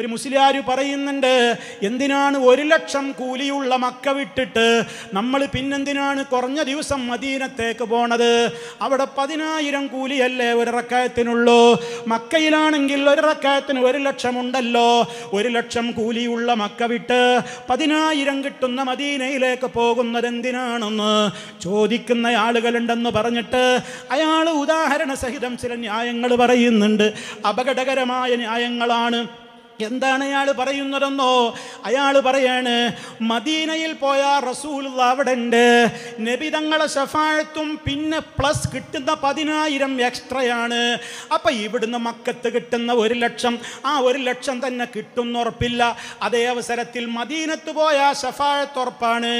ഒരു മുസ്ലിയാർ പറയുന്നുണ്ട് എന്തിനാണ് ഒരു ലക്ഷം കൂലിയുള്ള മക്ക വിട്ടിട്ട് നമ്മൾ പിന്നെന്തിനാണ് കുറഞ്ഞ ദിവസം മദീനത്തേക്ക് പോണത് അവിടെ പതിനായിരം കൂലിയല്ലേ ഒരു മക്കയിലാണെങ്കിൽ ഒരു ഒരു ലക്ഷം ഉണ്ടല്ലോ ഒരു ലക്ഷം കൂലിയുള്ള മക്ക വിട്ട് പതിനായിരം കിട്ടുന്ന മദീനയിലേക്ക് പോകുന്നത് എന്തിനാണെന്ന് ചോദിക്കുന്ന ആളുകളുണ്ടെന്ന് പറഞ്ഞിട്ട് അയാൾ ഉദാഹരണ സഹിതം ചില ന്യായങ്ങൾ പറയുന്നുണ്ട് അപകടകരമായ ന്യായങ്ങളാണ് എന്താണ് അയാൾ പറയുന്നതെന്നോ അയാൾ പറയാണ് മദീനയിൽ പോയ റസൂൽ അവിടെ ഉണ്ട് നബിതങ്ങളെ ഷഫാഴത്തും പിന്നെ പ്ലസ് കിട്ടുന്ന പതിനായിരം എക്സ്ട്രയാണ് അപ്പം ഇവിടുന്ന് മക്കത്ത് കിട്ടുന്ന ഒരു ലക്ഷം ആ ഒരു ലക്ഷം തന്നെ ഉറപ്പില്ല അതേ അവസരത്തിൽ മദീനത്ത് പോയ ഷഫാഴത്ത് ഉറപ്പാണ്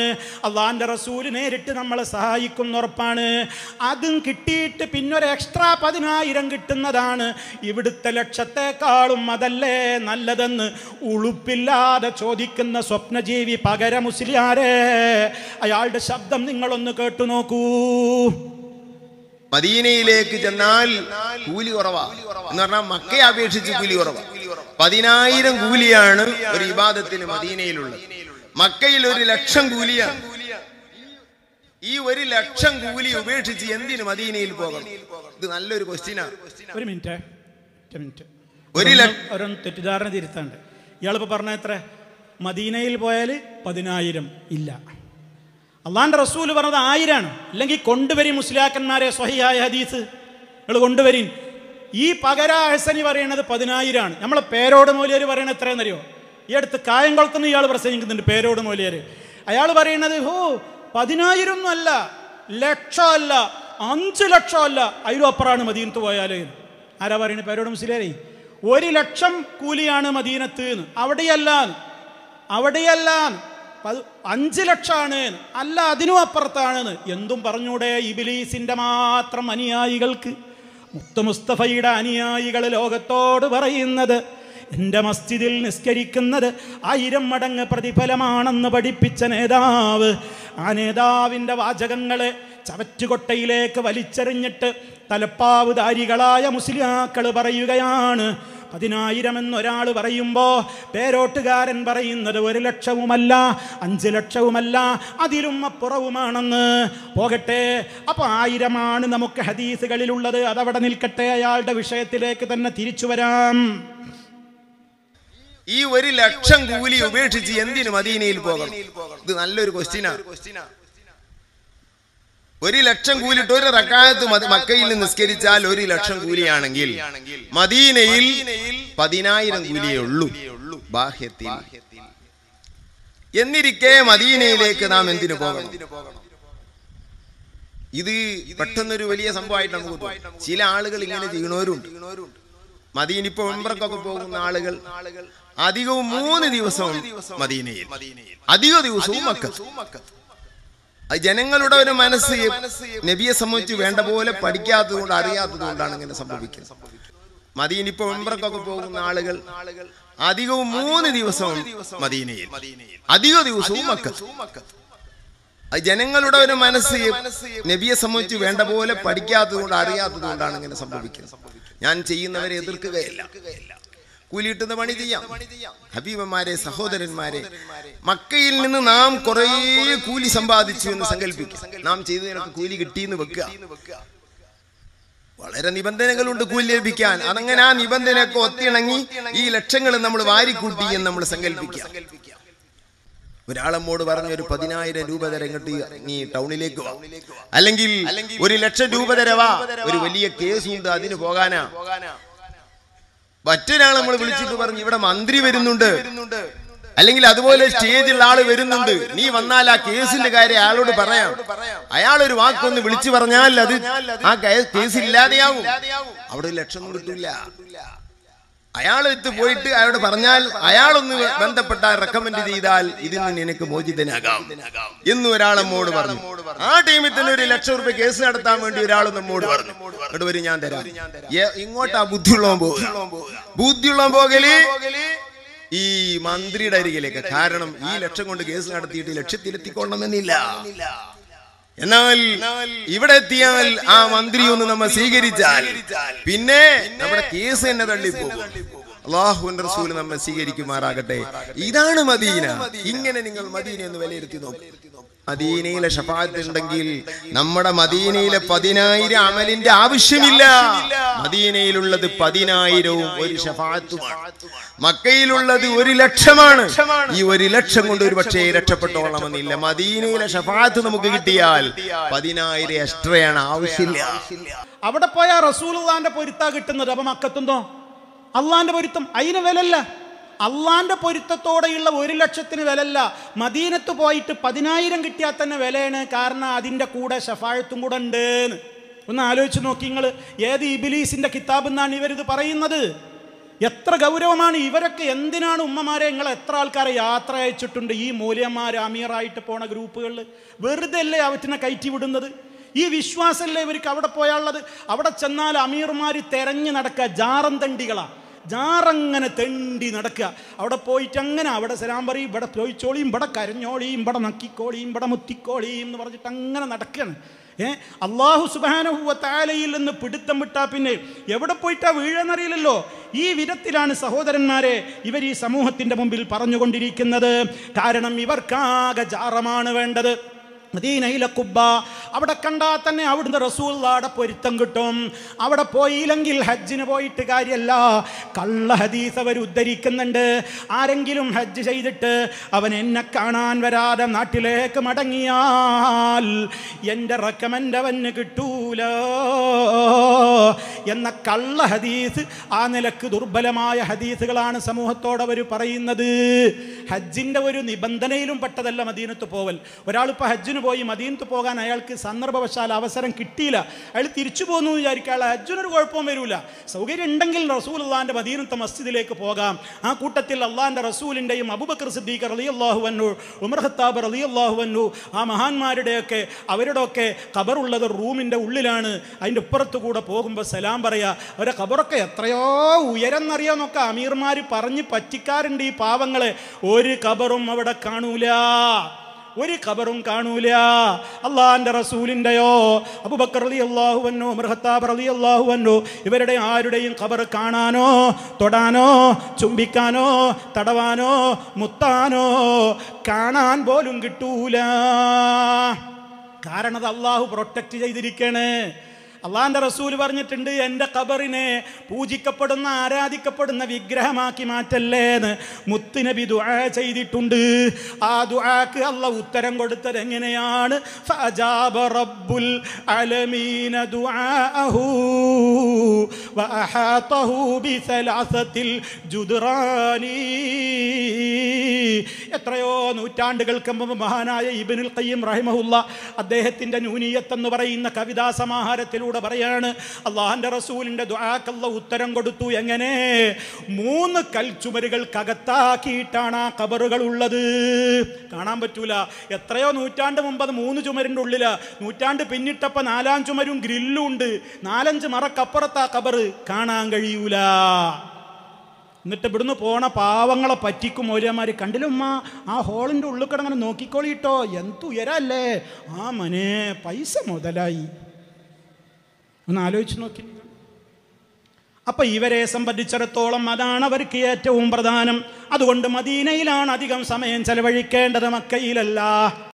അള്ളാൻ്റെ റസൂൽ നേരിട്ട് നമ്മളെ ഉറപ്പാണ് അതും കിട്ടിയിട്ട് പിന്നൊരു എക്സ്ട്രാ പതിനായിരം കിട്ടുന്നതാണ് ഇവിടുത്തെ ലക്ഷത്തെക്കാളും അതല്ലേ നല്ല നല്ലതെന്ന് ഉളുപ്പില്ലാതെ ചോദിക്കുന്ന സ്വപ്നജീവി പകര മുസ്ലിയാരെ അയാളുടെ ശബ്ദം നിങ്ങളൊന്ന് കേട്ടു നോക്കൂ മദീനയിലേക്ക് ചെന്നാൽ കൂലി കുറവാ എന്ന് പറഞ്ഞാൽ മക്കയെ അപേക്ഷിച്ച് കൂലി കുറവാ പതിനായിരം കൂലിയാണ് ഒരു വിവാദത്തിന് മദീനയിലുള്ളത് മക്കയിൽ ഒരു ലക്ഷം കൂലിയാണ് ഈ ഒരു ലക്ഷം കൂലി ഉപേക്ഷിച്ച് എന്തിനു മദീനയിൽ പോകണം ഇത് നല്ലൊരു ക്വസ്റ്റ്യനാണ് ഒരു മിനിറ്റ് മിനിറ്റ് ഒരു ഒരു തെറ്റിദ്ധാരണ തിരുത്താണ്ട് ഇയാളിപ്പോൾ പറഞ്ഞ എത്ര മദീനയിൽ പോയാൽ പതിനായിരം ഇല്ല അള്ളാൻ്റെ റസൂൽ പറഞ്ഞത് ആയിരമാണ് അല്ലെങ്കിൽ കൊണ്ടുവരി മുസ്ലിയാക്കന്മാരെ സ്വഹിയായ ഹദീസ് നിങ്ങൾ കൊണ്ടുവരി ഈ പകര ഹസനി പറയണത് പതിനായിരമാണ് നമ്മളെ പേരോട് മൂലിയർ പറയണത് അറിയോ ഈ അടുത്ത് കായംകുളത്തുനിന്ന് ഇയാൾ പ്രസംഗിക്കുന്നുണ്ട് പേരോട് മൂലിയർ അയാൾ പറയണത് ഹോ പതിനായിരം ഒന്നും അല്ല ലക്ഷമല്ല അഞ്ച് ലക്ഷമല്ല അതിലും അപ്പുറമാണ് മദീനത്ത് പോയാലേ ആരാ പറയണത് പേരോട് മുസ്ലിയാരേ ഒരു ലക്ഷം കൂലിയാണ് മദീനത്ത് എന്ന് അവിടെയല്ല അവിടെയല്ല അഞ്ച് ലക്ഷമാണ് അല്ല അതിനും അപ്പുറത്താണ് എന്തും പറഞ്ഞൂടെ ഇബിലീസിന്റെ മാത്രം അനുയായികൾക്ക് മുത്തു മുസ്തഫയുടെ അനുയായികൾ ലോകത്തോട് പറയുന്നത് എൻ്റെ മസ്ജിദിൽ നിസ്കരിക്കുന്നത് ആയിരം മടങ്ങ് പ്രതിഫലമാണെന്ന് പഠിപ്പിച്ച നേതാവ് ആ നേതാവിൻ്റെ വാചകങ്ങളെ ചവറ്റുകൊട്ടയിലേക്ക് വലിച്ചെറിഞ്ഞിട്ട് തലപ്പാവ് ധാരികളായ മുസ്ലിയാക്കൾ പറയുകയാണ് പതിനായിരം എന്നൊരാൾ പറയുമ്പോൾ പേരോട്ടുകാരൻ പറയുന്നത് ഒരു ലക്ഷവുമല്ല അഞ്ച് ലക്ഷവുമല്ല അതിലും അപ്പുറവുമാണെന്ന് പോകട്ടെ അപ്പോൾ ആയിരമാണ് നമുക്ക് ഹദീസുകളിലുള്ളത് അതവിടെ നിൽക്കട്ടെ അയാളുടെ വിഷയത്തിലേക്ക് തന്നെ തിരിച്ചു വരാം ഈ ഒരു ലക്ഷം കൂലി ഉപേക്ഷിച്ച് എന്തിനു മദീനയിൽ പോകണം ഇത് നല്ലൊരു ക്വസ്റ്റ്യനാണ് ഒരു ലക്ഷം കൂലിട്ട് ഒരു റക്കായത്ത് മക്കയിൽ നിസ്കരിച്ചാൽ ഒരു ലക്ഷം കൂലിയാണെങ്കിൽ മദീനയിൽ പതിനായിരം കൂലിയേ ഉള്ളൂ ബാഹ്യത്തിൽ എന്നിരിക്കെ മദീനയിലേക്ക് നാം എന്തിനു പോകണം ഇത് പെട്ടെന്നൊരു വലിയ സംഭവമായിട്ട് നമുക്ക് ചില ആളുകൾ ഇങ്ങനെ ചെയ്യണവരുണ്ട് മദീന ഇപ്പൊ ഉംറക്കൊക്കെ പോകുന്ന ആളുകൾ അധികവും മൂന്ന് ദിവസവും മദീനയിൽ അധിക ദിവസവും മക്ക ജനങ്ങളുടെ ഒരു മനസ്സ് നബിയെ സംബന്ധിച്ച് വേണ്ട പോലെ പഠിക്കാത്തതുകൊണ്ട് അറിയാത്തതുകൊണ്ടാണ് ഇങ്ങനെ സംഭവിക്കുന്നത് മദീനിപ്പോ ഉംറക്കൊക്കെ പോകുന്ന ആളുകൾ അധികവും മൂന്ന് ദിവസവും മദീനയിൽ അധിക ദിവസവും ജനങ്ങളുടെ ഒരു മനസ്സ് നബിയെ സംബന്ധിച്ച് വേണ്ട പോലെ പഠിക്കാത്തതുകൊണ്ട് അറിയാത്തതുകൊണ്ടാണ് ഇങ്ങനെ സംഭവിക്കുന്നത് ഞാൻ ചെയ്യുന്നവരെ എതിർക്കുകയില്ല കൂലിയിട്ടുന്ന പണി ചെയ്യാം ഹബീബന്മാരെ സഹോദരന്മാരെ മക്കയിൽ നിന്ന് നാം കുറേ കൂലി സമ്പാദിച്ചു എന്ന് സങ്കല്പിക്കുക നാം ചെയ്തതിനൊക്കെ കൂലി കിട്ടിയെന്ന് വെക്കുക വളരെ നിബന്ധനകളുണ്ട് കൂലി ലഭിക്കാൻ അതങ്ങനെ ആ നിബന്ധനയൊക്കെ ഒത്തിണങ്ങി ഈ ലക്ഷങ്ങൾ നമ്മൾ വാരിക്കൂട്ടി എന്ന് നമ്മൾ സങ്കല്പിക്കുക ഒരാളമ്മോട് പറഞ്ഞു ഒരു പതിനായിരം രൂപ തര ഇങ്ങോട്ട് നീ ടൗണിലേക്ക് വാ അല്ലെങ്കിൽ ഒരു ലക്ഷം രൂപ തരവാ ഒരു വലിയ കേസ് ഉണ്ട് അതിന് പോകാനാ മറ്റൊരാളെ നമ്മൾ വിളിച്ചിട്ട് പറഞ്ഞു ഇവിടെ മന്ത്രി വരുന്നുണ്ട് അല്ലെങ്കിൽ അതുപോലെ സ്റ്റേജിലുള്ള ആള് വരുന്നുണ്ട് നീ വന്നാൽ ആ കേസിന്റെ കാര്യം അയാളോട് പറയാം അയാൾ ഒരു വാക്കൊന്ന് വിളിച്ചു പറഞ്ഞാൽ അത് ആ കേസ് ഇല്ലാതെയാവും അവിടെ ലക്ഷം കൊടുത്തില്ല അയാൾ എടുത്ത് പോയിട്ട് അയാളോട് പറഞ്ഞാൽ അയാളൊന്ന് ബന്ധപ്പെട്ട റെക്കമെൻഡ് ചെയ്താൽ ഇതിൽ നിന്ന് എനിക്ക് മോചിതനാകാം എന്ന് ഒരാൾ പറഞ്ഞു ആ ടീമിൽ തന്നെ ഒരു ലക്ഷം റുപ്യ കേസ് നടത്താൻ വേണ്ടി ഒരാൾ നമ്മോട് പറഞ്ഞു ഇവിടെ വരും ഞാൻ തരാം ഇങ്ങോട്ടാ ബുദ്ധിയുള്ള ബുദ്ധിയുള്ള പോകല് ഈ മന്ത്രിയുടെ അരികിലേക്ക് കാരണം ഈ ലക്ഷം കൊണ്ട് കേസ് നടത്തിയിട്ട് ലക്ഷ്യത്തിലെത്തിക്കൊള്ളണമെന്നില്ല എന്നാൽ ഇവിടെ എത്തിയാൽ ആ മന്ത്രി ഒന്ന് നമ്മെ സ്വീകരിച്ചാൽ പിന്നെ നമ്മുടെ കേസ് തന്നെ തള്ളിപ്പോകും അള്ളാഹുവിന്റെ റസൂൽ നമ്മെ സ്വീകരിക്കുമാറാകട്ടെ ഇതാണ് മദീന ഇങ്ങനെ നിങ്ങൾ മദീന എന്ന് വിലയിരുത്തി നോക്കും മദീനയിലെ ഷഫാത്ത് ഉണ്ടെങ്കിൽ നമ്മുടെ മദീനയിലെ പതിനായിരം അമലിന്റെ ആവശ്യമില്ല മദീനയിലുള്ളത് പതിനായിരവും ഒരു ഷഫാത്തുമാണ് മക്കയിലുള്ളത് ഒരു ലക്ഷമാണ് ഈ ഒരു ലക്ഷം കൊണ്ട് ഒരു പക്ഷേ രക്ഷപ്പെട്ടോളണമെന്നില്ല മദീനയിലെ ഷഫാത്ത് നമുക്ക് കിട്ടിയാൽ പതിനായിരം എക്സ്ട്രയാണ് ആവശ്യമില്ല അവിടെ പോയാൽ റസൂൽ പൊരുത്താ കിട്ടുന്നത് അപ്പൊ മക്കത്തുന്നോ അള്ളാന്റെ പൊരുത്തം അതിന് വിലല്ല അള്ളാൻ്റെ പൊരുത്തത്തോടെയുള്ള ഒരു ലക്ഷത്തിന് വിലല്ല മദീനത്ത് പോയിട്ട് പതിനായിരം കിട്ടിയാൽ തന്നെ വിലയാണ് കാരണം അതിൻ്റെ കൂടെ ഷഫായത്തും കൂടെ ഉണ്ട് ഒന്ന് ആലോചിച്ച് നോക്കി നിങ്ങൾ ഏത് ഇബിലീസിൻ്റെ കിതാബ് എന്നാണ് ഇവരിത് പറയുന്നത് എത്ര ഗൗരവമാണ് ഇവരൊക്കെ എന്തിനാണ് ഉമ്മമാരെ നിങ്ങൾ എത്ര ആൾക്കാരെ യാത്ര അയച്ചിട്ടുണ്ട് ഈ മൂല്യന്മാർ അമീറായിട്ട് പോണ ഗ്രൂപ്പുകളിൽ വെറുതെ അല്ലേ അവറ്റിനെ കയറ്റി വിടുന്നത് ഈ വിശ്വാസമല്ലേ ഇവർക്ക് അവിടെ പോയാളുള്ളത് അവിടെ ചെന്നാൽ അമീർമാർ തെരഞ്ഞു നടക്കുക ജാറന്തണ്ടികളാണ് ജാറങ്ങനെ തെണ്ടി നടക്കുക അവിടെ പോയിട്ട് അങ്ങനെ അവിടെ സലാം പറയും ഇവിടെ ചോയിച്ചോളിയും ഇവിടെ കരഞ്ഞോളിയും ഇവിടെ നക്കിക്കോളിയും ഇവിടെ മുത്തിക്കോളിയും എന്ന് പറഞ്ഞിട്ട് അങ്ങനെ നടക്കുകയാണ് ഏഹ് അള്ളാഹു സുബാനഹുവ താലയിൽ നിന്ന് പിടുത്തം വിട്ടാ പിന്നെ എവിടെ പോയിട്ടാ വീഴെന്നറിയില്ലല്ലോ ഈ വിധത്തിലാണ് സഹോദരന്മാരെ ഇവർ ഈ സമൂഹത്തിൻ്റെ മുമ്പിൽ പറഞ്ഞുകൊണ്ടിരിക്കുന്നത് കാരണം ഇവർക്കാകെ ജാറമാണ് വേണ്ടത് മദീനയിലെ കുബ്ബ അവിടെ കണ്ടാൽ തന്നെ അവിടുന്ന് റസൂള്ളാടെ പൊരുത്തം കിട്ടും അവിടെ പോയില്ലെങ്കിൽ ഹജ്ജിന് പോയിട്ട് കാര്യമല്ല കള്ള ഹദീസ് അവർ ഉദ്ധരിക്കുന്നുണ്ട് ആരെങ്കിലും ഹജ്ജ് ചെയ്തിട്ട് അവൻ എന്നെ കാണാൻ വരാതെ നാട്ടിലേക്ക് മടങ്ങിയാൽ എൻ്റെ റെക്കമെൻ്റ് അവന് കിട്ടൂല എന്ന കള്ള ഹദീസ് ആ നിലക്ക് ദുർബലമായ ഹദീസുകളാണ് സമൂഹത്തോട് അവർ പറയുന്നത് ഹജ്ജിൻ്റെ ഒരു നിബന്ധനയിലും പെട്ടതല്ല മദീനത്ത് പോവൽ ഒരാളിപ്പോൾ ഹജ്ജിന് പോയി മദീനത്ത് പോകാൻ അയാൾക്ക് സന്ദർഭവശാൽ അവസരം കിട്ടിയില്ല അയാൾ തിരിച്ചു പോകുന്നു എന്ന് വിചാരിക്കുക അർജുനൊരു കുഴപ്പവും വരില്ല സൗകര്യം ഉണ്ടെങ്കിൽ റസൂൽ അള്ളാൻ്റെ മദീനത്തെ മസ്ജിദിലേക്ക് പോകാം ആ കൂട്ടത്തിൽ അള്ളാൻ്റെ റസൂലിൻ്റെയും അബുബക്കർ സിദ്ദീഖ് അള്ളാഹു വന്നു ഉമർ ഖത്താബ് അള്ളാഹു വന്നു ആ മഹാന്മാരുടെയൊക്കെ അവരുടെയൊക്കെ ഖബറുള്ളത് റൂമിൻ്റെ ഉള്ളിലാണ് അതിൻ്റെ ഇപ്പുറത്തു കൂടെ പോകുമ്പോൾ സലാം പറയുക അവരെ ഖബറൊക്കെ എത്രയോ ഉയരെന്നറിയാമെന്നൊക്കെ അമീർമാർ പറഞ്ഞ് പറ്റിക്കാറുണ്ട് ഈ പാവങ്ങളെ ഒരു ഖബറും അവിടെ കാണൂല ഒരു ഖബറും കാണൂല അള്ളാന്റെ റസൂലിൻ്റെയോ അബുബക്കർ അലി അള്ളാഹുവന്നോ മൃഹത്താബർ അലി അള്ളാഹുവന്നോ ഇവരുടെ ആരുടെയും ഖബർ കാണാനോ തൊടാനോ ചുംബിക്കാനോ തടവാനോ മുത്താനോ കാണാൻ പോലും കിട്ടൂല കാരണം അത് അള്ളാഹു പ്രൊട്ടക്റ്റ് ചെയ്തിരിക്കണേ അള്ളാന്റെ റസൂൽ പറഞ്ഞിട്ടുണ്ട് എൻ്റെ ഖബറിനെ പൂജിക്കപ്പെടുന്ന ആരാധിക്കപ്പെടുന്ന വിഗ്രഹമാക്കി മാറ്റല്ലേന്ന് മുത്തുനബി ദുആ ചെയ്തിട്ടുണ്ട് ആ ദുആക്ക് അല്ല ഉത്തരം കൊടുത്തത് എങ്ങനെയാണ് ഫജാബ റബ്ബുൽ ബിസലാസത്തിൽ എത്രയോ നൂറ്റാണ്ടുകൾക്ക് മുമ്പ് മഹാനായ ഇബിനുൽ ഖയ്യം റഹിമഹുല്ല അദ്ദേഹത്തിൻ്റെ നൂനീയത്ത് എന്ന് പറയുന്ന കവിതാ സമാഹാരത്തിലൂടെ പറയാണ് അള്ളാഹൻ്റെ റസൂലിൻ്റെ ദ്വാക്കുള്ള ഉത്തരം കൊടുത്തു എങ്ങനെ മൂന്ന് കൽച്ചുമരുകൾക്കകത്താക്കിയിട്ടാണ് ആ കബറുകൾ ഉള്ളത് കാണാൻ പറ്റൂല എത്രയോ നൂറ്റാണ്ട് മുമ്പ് അത് മൂന്ന് ചുമരിൻ്റെ ഉള്ളില നൂറ്റാണ്ട് പിന്നിട്ടപ്പോൾ നാലാം ചുമരും ഗ്രില്ലും ഉണ്ട് നാലഞ്ച് മറക്കപ്പുറത്ത് ആ കബറ് കാണാൻ കഴിയൂല എന്നിട്ട് ഇവിടുന്ന് പോണ പാവങ്ങളെ പറ്റിക്കും മൗര്യമാർ കണ്ടില്ലുമ്മ ആ ഹോളിൻ്റെ ഉള്ളിൽ കിടങ്ങനെ നോക്കിക്കോളിട്ടോ എന്തുയരല്ലേ ഉയരല്ലേ ആ മനെ പൈസ മുതലായി ഒന്ന് ആലോചിച്ച് നോക്കി അപ്പൊ ഇവരെ സംബന്ധിച്ചിടത്തോളം അതാണ് അവർക്ക് ഏറ്റവും പ്രധാനം അതുകൊണ്ട് മദീനയിലാണ് അധികം സമയം ചെലവഴിക്കേണ്ടത് മക്കയിലല്ല